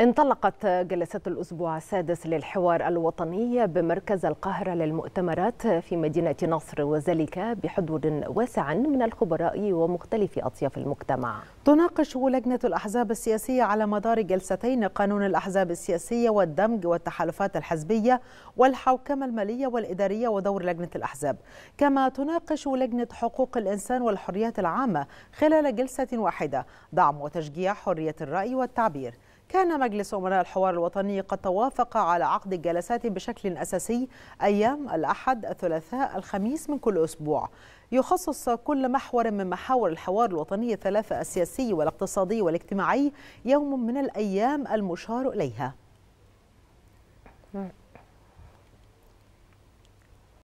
انطلقت جلسة الأسبوع السادس للحوار الوطني بمركز القاهرة للمؤتمرات في مدينة نصر وذلك بحضور واسع من الخبراء ومختلف أطياف المجتمع تناقش لجنة الأحزاب السياسية على مدار جلستين قانون الأحزاب السياسية والدمج والتحالفات الحزبية والحوكمة المالية والإدارية ودور لجنة الأحزاب كما تناقش لجنة حقوق الإنسان والحريات العامة خلال جلسة واحدة دعم وتشجيع حرية الرأي والتعبير كان مجلس أمراء الحوار الوطني قد توافق على عقد الجلسات بشكل أساسي أيام الأحد، الثلاثاء، الخميس من كل أسبوع. يخصص كل محور من محاور الحوار الوطني الثلاثة السياسي والاقتصادي والاجتماعي يوم من الأيام المشار إليها. نعم.